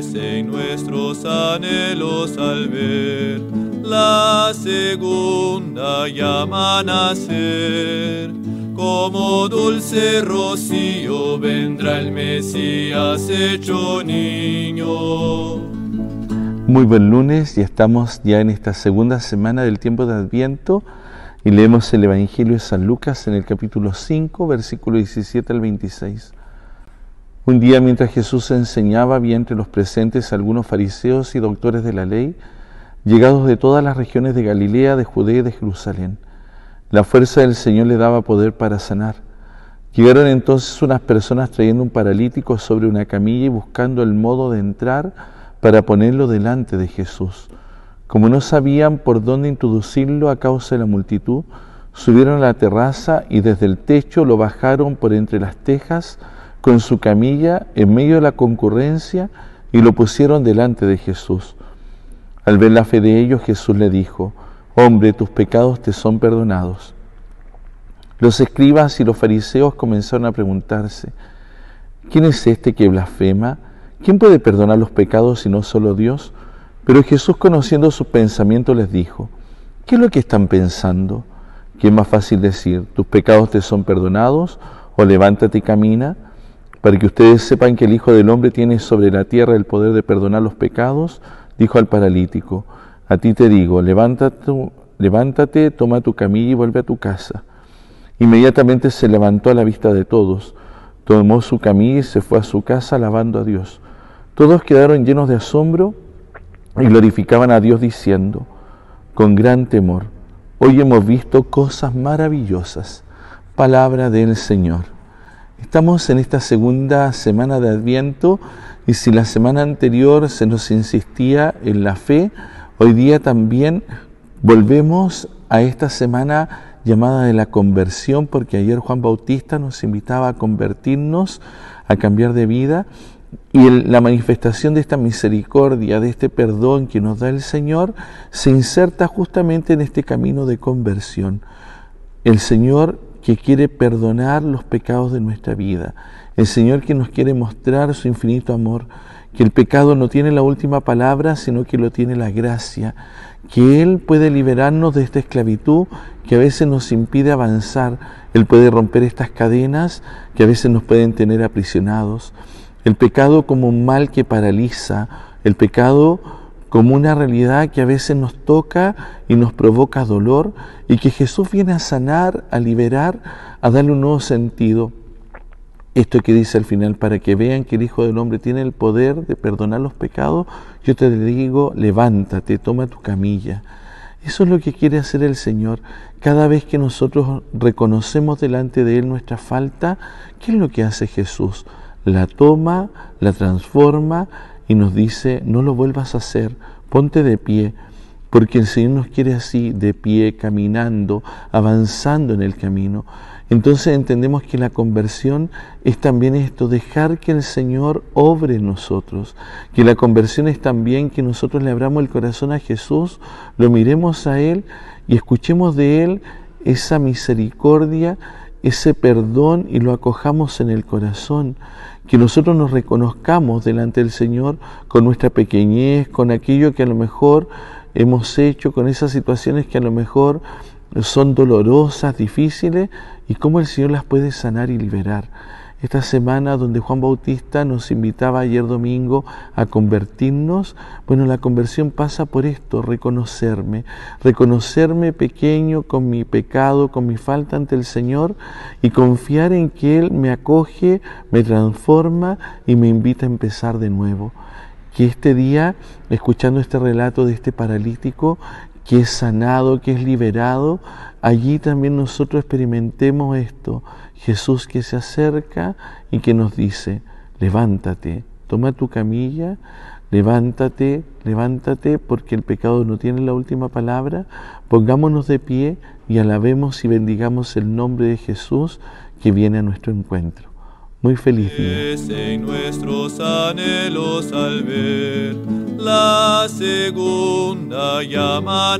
Pues en nuestros anhelos al ver la segunda llama nacer. Como dulce rocío vendrá el Mesías hecho niño. Muy buen lunes, ya estamos ya en esta segunda semana del tiempo de Adviento y leemos el Evangelio de San Lucas en el capítulo 5, versículo 17 al 26. Un día mientras Jesús enseñaba, había entre los presentes algunos fariseos y doctores de la ley, llegados de todas las regiones de Galilea, de Judea y de Jerusalén. La fuerza del Señor le daba poder para sanar. Llegaron entonces unas personas trayendo un paralítico sobre una camilla y buscando el modo de entrar para ponerlo delante de Jesús. Como no sabían por dónde introducirlo a causa de la multitud, subieron a la terraza y desde el techo lo bajaron por entre las tejas, con su camilla en medio de la concurrencia y lo pusieron delante de Jesús. Al ver la fe de ellos, Jesús le dijo, Hombre, tus pecados te son perdonados. Los escribas y los fariseos comenzaron a preguntarse, ¿quién es este que blasfema? ¿Quién puede perdonar los pecados si no solo Dios? Pero Jesús, conociendo sus pensamientos, les dijo, ¿qué es lo que están pensando? ¿Qué es más fácil decir, tus pecados te son perdonados? ¿O levántate y camina? para que ustedes sepan que el Hijo del Hombre tiene sobre la tierra el poder de perdonar los pecados, dijo al paralítico, a ti te digo, levántate, levántate toma tu camilla y vuelve a tu casa. Inmediatamente se levantó a la vista de todos, tomó su camilla y se fue a su casa alabando a Dios. Todos quedaron llenos de asombro y glorificaban a Dios diciendo, con gran temor, hoy hemos visto cosas maravillosas. Palabra del Señor. Estamos en esta segunda semana de Adviento y si la semana anterior se nos insistía en la fe, hoy día también volvemos a esta semana llamada de la conversión, porque ayer Juan Bautista nos invitaba a convertirnos, a cambiar de vida, y la manifestación de esta misericordia, de este perdón que nos da el Señor, se inserta justamente en este camino de conversión. El Señor que quiere perdonar los pecados de nuestra vida, el Señor que nos quiere mostrar su infinito amor, que el pecado no tiene la última palabra, sino que lo tiene la gracia, que Él puede liberarnos de esta esclavitud que a veces nos impide avanzar, Él puede romper estas cadenas que a veces nos pueden tener aprisionados, el pecado como un mal que paraliza, el pecado como una realidad que a veces nos toca y nos provoca dolor y que Jesús viene a sanar, a liberar, a darle un nuevo sentido. Esto que dice al final, para que vean que el Hijo del Hombre tiene el poder de perdonar los pecados, yo te digo, levántate, toma tu camilla. Eso es lo que quiere hacer el Señor. Cada vez que nosotros reconocemos delante de Él nuestra falta, ¿qué es lo que hace Jesús? La toma, la transforma y nos dice, no lo vuelvas a hacer, ponte de pie, porque el Señor nos quiere así, de pie, caminando, avanzando en el camino. Entonces entendemos que la conversión es también esto, dejar que el Señor obre en nosotros, que la conversión es también que nosotros le abramos el corazón a Jesús, lo miremos a Él y escuchemos de Él esa misericordia ese perdón y lo acojamos en el corazón, que nosotros nos reconozcamos delante del Señor con nuestra pequeñez, con aquello que a lo mejor hemos hecho, con esas situaciones que a lo mejor son dolorosas, difíciles, y cómo el Señor las puede sanar y liberar esta semana donde Juan Bautista nos invitaba ayer domingo a convertirnos, bueno, la conversión pasa por esto, reconocerme, reconocerme pequeño con mi pecado, con mi falta ante el Señor y confiar en que Él me acoge, me transforma y me invita a empezar de nuevo. Que este día, escuchando este relato de este paralítico, que es sanado, que es liberado, allí también nosotros experimentemos esto. Jesús que se acerca y que nos dice, levántate, toma tu camilla, levántate, levántate, porque el pecado no tiene la última palabra, pongámonos de pie y alabemos y bendigamos el nombre de Jesús que viene a nuestro encuentro. Muy feliz en nuestros anhelos al ver la segunda llama